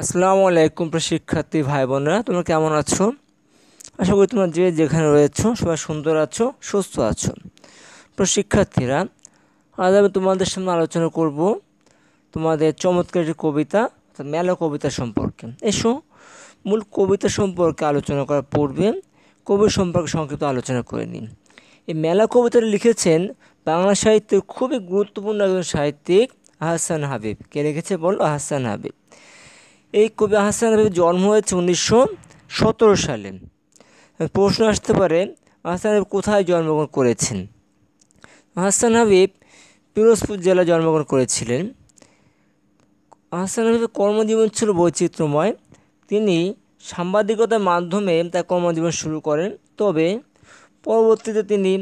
আসসালামু আলাইকুম শিক্ষার্থী ভাই বোনেরা তোমরা কেমন আছো আশা করি তোমরা যে যেখানে রয়েছো সবাই সুন্দর আছো সুস্থ আছো শিক্ষার্থীরা আজ আমি তোমাদের সামনে আলোচনা করব তোমাদের চমৎকার একটি কবিতা অর্থাৎ মেলা কবিতা সম্পর্কে এসো মূল কবিতা সম্পর্কে আলোচনা করার পূর্বে কবি সম্পর্কে সংক্ষিপ্ত আলোচনা করে নিন এই মেলা কবিতাটা লিখেছেন বাংলা সাহিত্যের খুবই গুরুত্বপূর্ণ একজন সাহিত্যিক আহসান হাবিব কে লিখেছে বলো আহসান হাবিব এই কবি আহসান হাবিবের জন্ম হয়েছে উনিশশো সতেরো সালে প্রশ্ন আসতে পারে আহসান হাবিব কোথায় জন্মগ্রহণ করেছেন আহসান হাবিব পিরোজপুর জেলায় জন্মগ্রহণ করেছিলেন আহসান হাবিবের কর্মজীবন ছিল বৈচিত্র্যময় তিনি সাংবাদিকতার মাধ্যমে তার কর্মজীবন শুরু করেন তবে পরবর্তীতে তিনি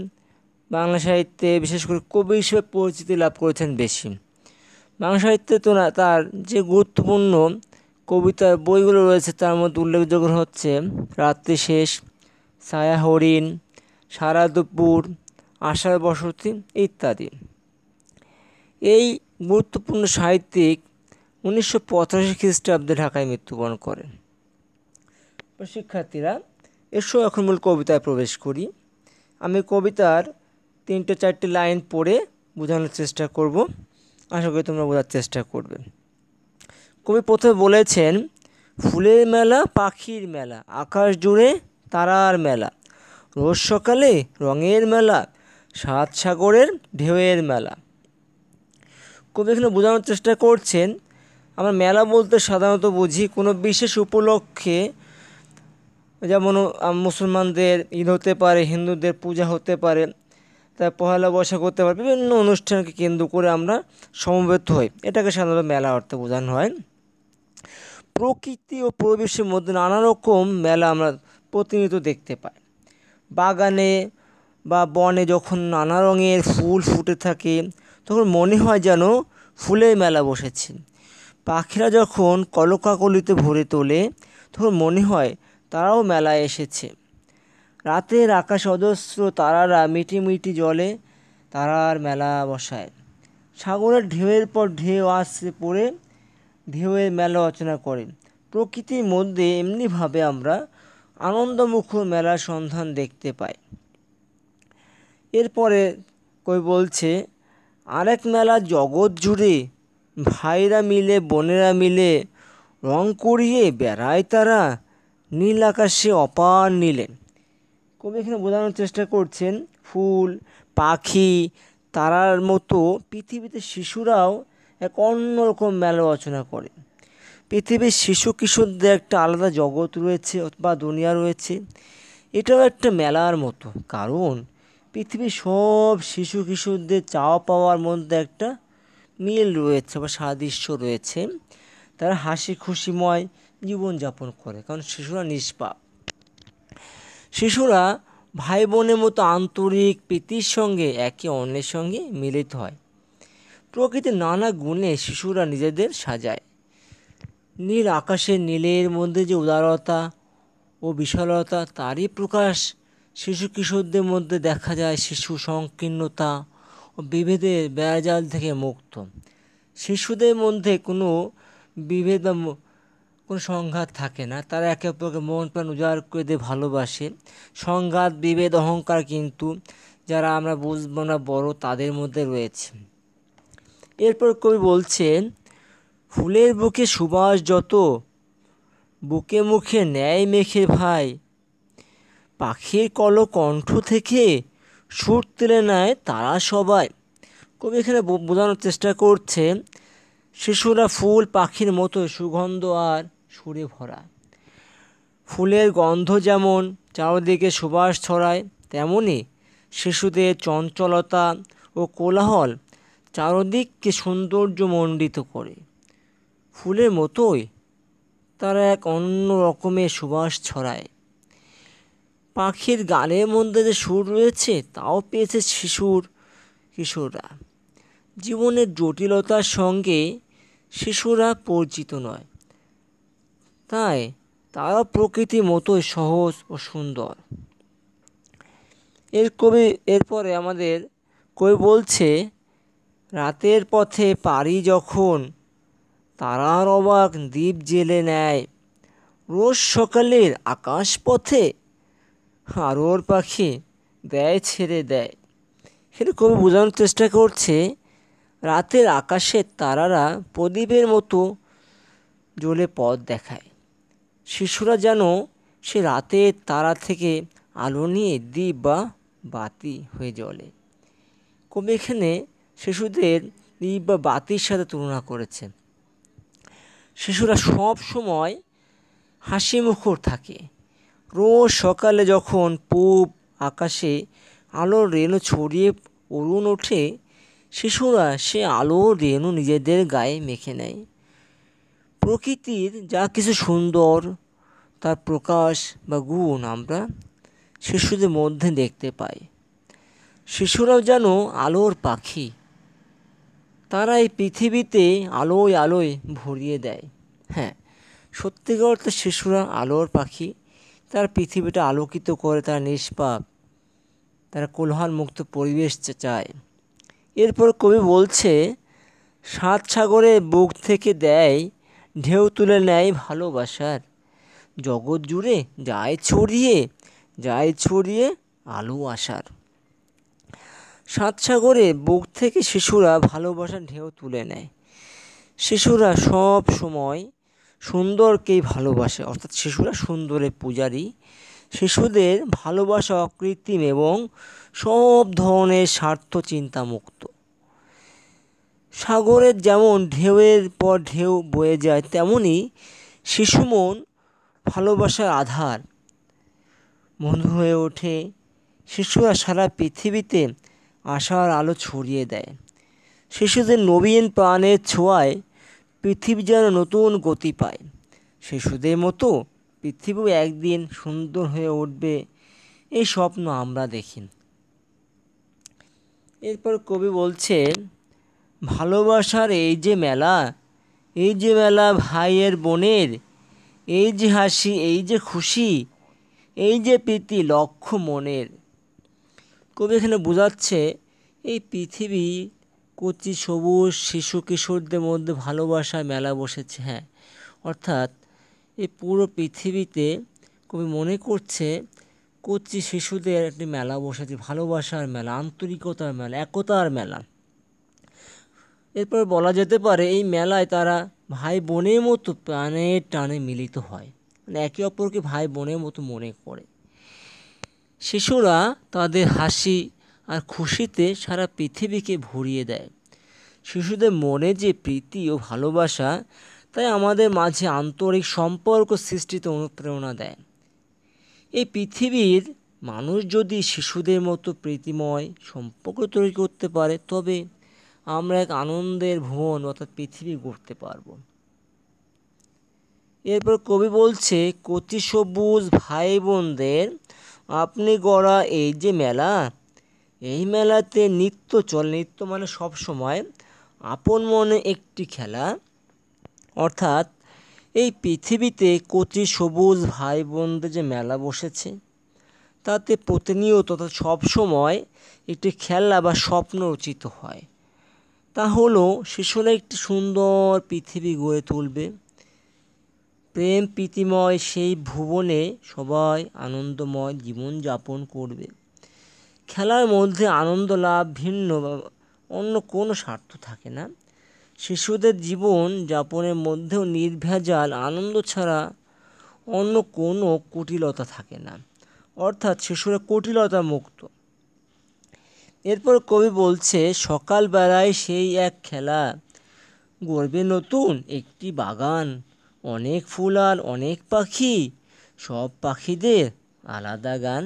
বাংলা সাহিত্যে বিশেষ করে কবি হিসেবে পরিচিতি লাভ করেছেন বেশি বাংলা সাহিত্যে তো তার যে গুরুত্বপূর্ণ কবিতার বইগুলো রয়েছে তার মধ্যে উল্লেখযোগ্য হচ্ছে রাত্রি শেষ ছায়া হরিণ সারা দুপুর আষাঢ় বসতি ইত্যাদি এই গুরুত্বপূর্ণ সাহিত্যিক উনিশশো পঁচাশি খ্রিস্টাব্দে ঢাকায় মৃত্যুবরণ করেন শিক্ষার্থীরা এসো এখন মূল কবিতায় প্রবেশ করি আমি কবিতার তিনটে চারটে লাইন পড়ে বোঝানোর চেষ্টা করব আশা করি তোমরা বোঝার চেষ্টা করবে কবি প্রথমে বলেছেন ফুলের মেলা পাখির মেলা আকাশ জুড়ে তারার মেলা রোজ সকালে রঙের মেলা সাত সাগরের ঢেউয়ের মেলা কবি এখানে বোঝানোর চেষ্টা করছেন আমরা মেলা বলতে সাধারণত বুঝি কোনো বিশেষ উপলক্ষে যেমন মুসলমানদের ঈদ হতে পারে হিন্দুদের পূজা হতে পারে তার পহেলা বৈশাখ হতে পারে বিভিন্ন অনুষ্ঠানকে কেন্দ্র করে আমরা সমবেত হই এটাকে সাধারণত মেলা অর্থে বোঝানো হয় প্রকৃতি ও পরিবেশের মধ্যে নানা রকম মেলা আমরা প্রতিনিয়ত দেখতে পাই বাগানে বা বনে যখন নানা রঙের ফুল ফুটে থাকে তখন মনে হয় যেন ফুলের মেলা বসেছে পাখিরা যখন কলকাকলিতে ভরে তোলে তখন মনে হয় তারাও মেলায় এসেছে রাতের আকাশ অজস্র তারারা মিটি মিটি জলে তারার মেলা বসায় সাগরের ঢেউয়ের পর ঢেউ আসছে পড়ে ঢেউয়ের মেলা রচনা করেন প্রকৃতির মধ্যে এমনিভাবে আমরা আনন্দমুখ মেলার সন্ধান দেখতে পাই এরপরে কই বলছে আরেক মেলা জগৎ জুড়ে ভাইরা মিলে বোনেরা মিলে রং করিয়ে বেড়ায় তারা নীল আকাশে অপার নিলেন কবি এখানে বোঝানোর চেষ্টা করছেন ফুল পাখি তারার মতো পৃথিবীতে শিশুরাও এক অন্যরকম মেলা রচনা করে পৃথিবীর শিশু কিশোরদের একটা আলাদা জগৎ রয়েছে বা দুনিয়া রয়েছে এটাও একটা মেলার মতো কারণ পৃথিবীর সব শিশু কিশোরদের চাওয়া পাওয়ার মধ্যে একটা মিল রয়েছে বা সাদৃশ্য রয়েছে তারা হাসি খুশিময় জীবনযাপন করে কারণ শিশুরা নিষ্পাপ শিশুরা ভাই বোনের মতো আন্তরিক প্রীতির সঙ্গে একে অন্যের সঙ্গে মিলিত হয় প্রকৃতির নানা গুণে শিশুরা নিজেদের সাজায় নীল আকাশে নীলের মধ্যে যে উদারতা ও বিশালতা তারই প্রকাশ শিশু কিশোরদের মধ্যে দেখা যায় শিশু সংকীর্ণতা ও বিভেদের বেড়াজাল থেকে মুক্ত শিশুদের মধ্যে কোনো বিভেদ বা কোনো সংঘাত থাকে না তারা একে অপরকে মন প্রাণ উজাড় করে দিয়ে ভালোবাসে সংঘাত বিভেদ অহংকার কিন্তু যারা আমরা বুঝবো না বড় তাদের মধ্যে রয়েছে এরপর কবি বলছেন ফুলের বুকে সুবাস যত বুকে মুখে ন্যায় মেখে ভাই পাখির কল কণ্ঠ থেকে সুর তুলে নেয় তারা সবাই কবি এখানে বোঝানোর চেষ্টা করছে শিশুরা ফুল পাখির মতো সুগন্ধ আর সুরে ভরা ফুলের গন্ধ যেমন চারদিকে সুবাস ছড়ায় তেমনি শিশুদের চঞ্চলতা ও কোলাহল চারদিককে সৌন্দর্যমণ্ডিত করে ফুলের মতোই তারা এক অন্য রকমের সুবাস ছড়ায় পাখির গানের মধ্যে যে সুর রয়েছে তাও পেয়েছে শিশুর কিশোররা জীবনের জটিলতার সঙ্গে শিশুরা পরিচিত নয় তাই তারা প্রকৃতি মতোই সহজ ও সুন্দর এর কবি এরপরে আমাদের কবি বলছে রাতের পথে পারি যখন তারার অবাক দ্বীপ জেলে নেয় রোজ সকালের আকাশ পথে আরোর পাখি দেয় ছেড়ে দেয় সেটা কবি বোঝানোর চেষ্টা করছে রাতের আকাশের তারারা প্রদীপের মতো জ্বলে পথ দেখায় শিশুরা যেন সে রাতের তারা থেকে আলো নিয়ে দ্বীপ বা বাতি হয়ে জ্বলে কবি এখানে শিশুদের দীপ বা বাতির সাথে তুলনা করেছে শিশুরা সব সময় হাসি মুখর থাকে রোজ সকালে যখন পূব আকাশে আলোর রেণু ছড়িয়ে অরুণ ওঠে শিশুরা সে আলোর রেণু নিজেদের গায়ে মেখে নেয় প্রকৃতির যা কিছু সুন্দর তার প্রকাশ বা গুণ আমরা শিশুদের মধ্যে দেখতে পাই শিশুরাও যেন আলোর পাখি তারা এই পৃথিবীতে আলোয় আলোয় ভরিয়ে দেয় হ্যাঁ সত্যিকার অর্থে শিশুরা আলোর পাখি তারা পৃথিবীটা আলোকিত করে তারা নিষ্পাপ তারা মুক্ত পরিবেশ চায় এরপর কবি বলছে সাত সাগরে বুক থেকে দেয় ঢেউ তুলে নেয় ভালোবাসার জগৎ জুড়ে যায় ছড়িয়ে যায় ছড়িয়ে আলো আসার সাতসাগরে বুক থেকে শিশুরা ভালোবাসার ঢেউ তুলে নেয় শিশুরা সব সময় সুন্দরকেই ভালোবাসে অর্থাৎ শিশুরা সুন্দরের পূজারী শিশুদের ভালোবাসা অকৃত্রিম এবং সব ধরনের স্বার্থ চিন্তামুক্ত সাগরের যেমন ঢেউয়ের পর ঢেউ বয়ে যায় তেমনি শিশু মন ভালোবাসার আধার বন্ধু হয়ে ওঠে শিশুরা সারা পৃথিবীতে আশার আলো ছড়িয়ে দেয় শিশুদের নবীন প্রাণের ছোঁয়ায় পৃথিবী যেন নতুন গতি পায় শিশুদের মতো পৃথিবীও একদিন সুন্দর হয়ে উঠবে এই স্বপ্ন আমরা দেখি এরপর কবি বলছে ভালোবাসার এই যে মেলা এই যে মেলা ভাইয়ের বোনের এই যে হাসি এই যে খুশি এই যে প্রীতি লক্ষ্য মনের কবি এখানে বোঝাচ্ছে এই পৃথিবী কচি সবুজ শিশু কিশোরদের মধ্যে ভালোবাসা মেলা বসেছে হ্যাঁ অর্থাৎ এই পুরো পৃথিবীতে কবি মনে করছে কচি শিশুদের একটি মেলা বসেছে ভালোবাসার মেলা আন্তরিকতার মেলা একতার মেলা এরপর বলা যেতে পারে এই মেলায় তারা ভাই বোনের মতো প্রাণের টানে মিলিত হয় মানে একে অপরকে ভাই বোনের মতো মনে করে শিশুরা তাদের হাসি আর খুশিতে সারা পৃথিবীকে ভরিয়ে দেয় শিশুদের মনে যে প্রীতি ও ভালোবাসা তাই আমাদের মাঝে আন্তরিক সম্পর্ক সৃষ্টিতে অনুপ্রেরণা দেয় এই পৃথিবীর মানুষ যদি শিশুদের মতো প্রীতিময় সম্পর্ক তৈরি করতে পারে তবে আমরা এক আনন্দের ভুবন অর্থাৎ পৃথিবী গড়তে পারবো এরপর কবি বলছে কচি সবুজ ভাই বোনদের আপনি গড়া এই যে মেলা এই মেলাতে নিত্য চল নৃত্য মানে সব সময় আপন মনে একটি খেলা অর্থাৎ এই পৃথিবীতে কচি সবুজ ভাই বোনদের যে মেলা বসেছে তাতে প্রতিনিয়ত তথা সবসময় একটি খেলা বা স্বপ্ন রচিত হয় তা হলো শিশুরা একটি সুন্দর পৃথিবী গড়ে তুলবে প্রেম প্রীতিময় সেই ভুবনে সবাই আনন্দময় জীবনযাপন করবে খেলার মধ্যে আনন্দ লাভ ভিন্ন অন্য কোনো স্বার্থ থাকে না শিশুদের জীবন যাপনের মধ্যেও নির্ভেজাল আনন্দ ছাড়া অন্য কোনো কুটিলতা থাকে না অর্থাৎ শিশুরা কুটিলতা মুক্ত এরপর কবি বলছে সকালবেলায় সেই এক খেলা গড়বে নতুন একটি বাগান অনেক ফুল আর অনেক পাখি সব পাখিদের আলাদা গান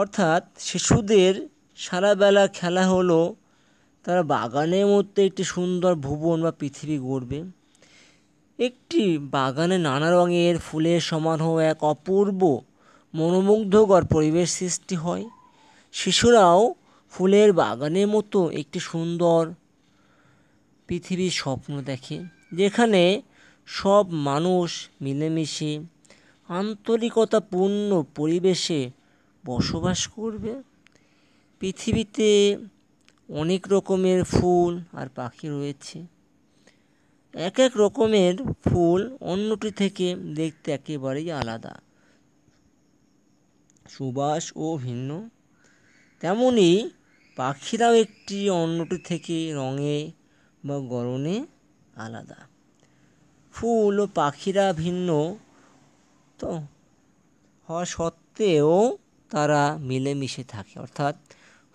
অর্থাৎ শিশুদের সারাবেলা খেলা হলো তারা বাগানের মধ্যে একটি সুন্দর ভুবন বা পৃথিবী গড়বে একটি বাগানে নানা রঙের ফুলের সমারোহ এক অপূর্ব মনোমুগ্ধকর পরিবেশ সৃষ্টি হয় শিশুরাও ফুলের বাগানের মতো একটি সুন্দর পৃথিবীর স্বপ্ন দেখে যেখানে সব মানুষ মিলেমিশে আন্তরিকতাপূর্ণ পরিবেশে বসবাস করবে পৃথিবীতে অনেক রকমের ফুল আর পাখি রয়েছে এক এক রকমের ফুল অন্যটি থেকে দেখতে একেবারেই আলাদা সুবাস ও ভিন্ন তেমনি পাখিরাও একটি অন্যটি থেকে রঙে বা গরণে আলাদা ফুল ও পাখিরা ভিন্ন তো হওয়া সত্ত্বেও তারা মিলেমিশে থাকে অর্থাৎ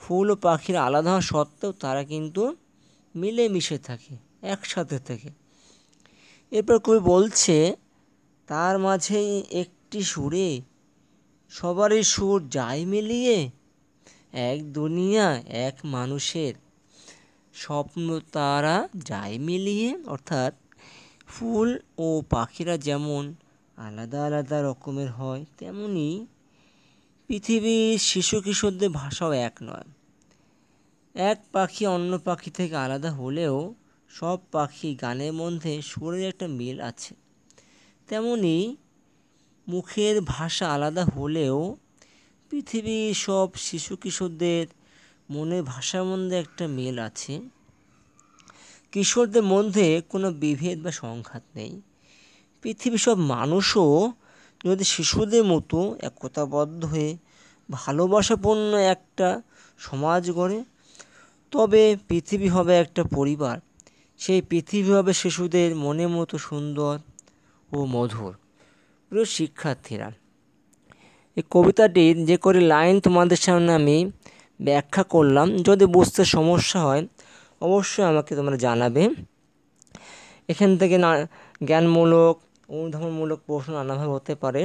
ফুল ও পাখিরা আলাদা হওয়া সত্ত্বেও তারা কিন্তু মিলেমিশে থাকে একসাথে থাকে এরপর কবি বলছে তার মাঝে একটি সুরে সবারই সুর যায় মিলিয়ে এক দুনিয়া এক মানুষের স্বপ্ন তারা যায় মিলিয়ে অর্থাৎ ফুল ও পাখিরা যেমন আলাদা আলাদা রকমের হয় তেমনি পৃথিবীর শিশু কিশোরদের ভাষাও এক নয় এক পাখি অন্য পাখি থেকে আলাদা হলেও সব পাখি গানের মধ্যে সুরের একটা মিল আছে তেমনি মুখের ভাষা আলাদা হলেও পৃথিবীর সব শিশু কিশোরদের মনে মধ্যে একটা মিল আছে কিশোরদের মধ্যে কোনো বিভেদ বা সংঘাত নেই পৃথিবীর সব মানুষও যদি শিশুদের মতো একতাবদ্ধ হয়ে ভালোবাসাপূর্ণ একটা সমাজ গড়ে তবে পৃথিবী হবে একটা পরিবার সেই পৃথিবী হবে শিশুদের মনের মতো সুন্দর ও মধুর প্রিয় শিক্ষার্থীরা এই কবিতাটির যে করে লাইন তোমাদের সামনে আমি ব্যাখ্যা করলাম যদি বুঝতে সমস্যা হয় অবশ্যই আমাকে তোমরা জানাবে এখান থেকে না জ্ঞানমূলক অনুধাবনমূলক প্রশ্ন নানাভাবে হতে পারে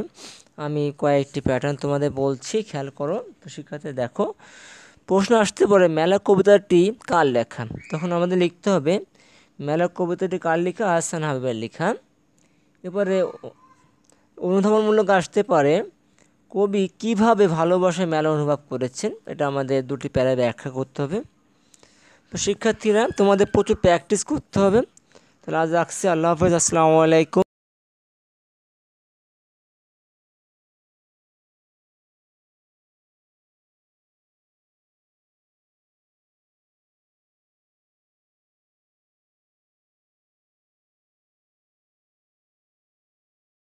আমি কয়েকটি প্যাটার্ন তোমাদের বলছি খেয়াল করো তো শিক্ষার্থী দেখো প্রশ্ন আসতে পারে মেলা কবিতাটি কার লেখা তখন আমাদের লিখতে হবে মেলা কবিতাটি কার লেখা আহসান হাবিবের লেখা এবারে অনুধাবনমূলক আসতে পারে কবি কিভাবে ভালোবাসায় মেলা অনুভব করেছেন এটা আমাদের দুটি প্যারায় ব্যাখ্যা করতে হবে তো শিক্ষার্থীরা তোমাদের প্রচুর প্র্যাকটিস করতে হবে তাহলে আজ রাখছি আল্লাহ হাফেজ আসসালামু আলাইকুম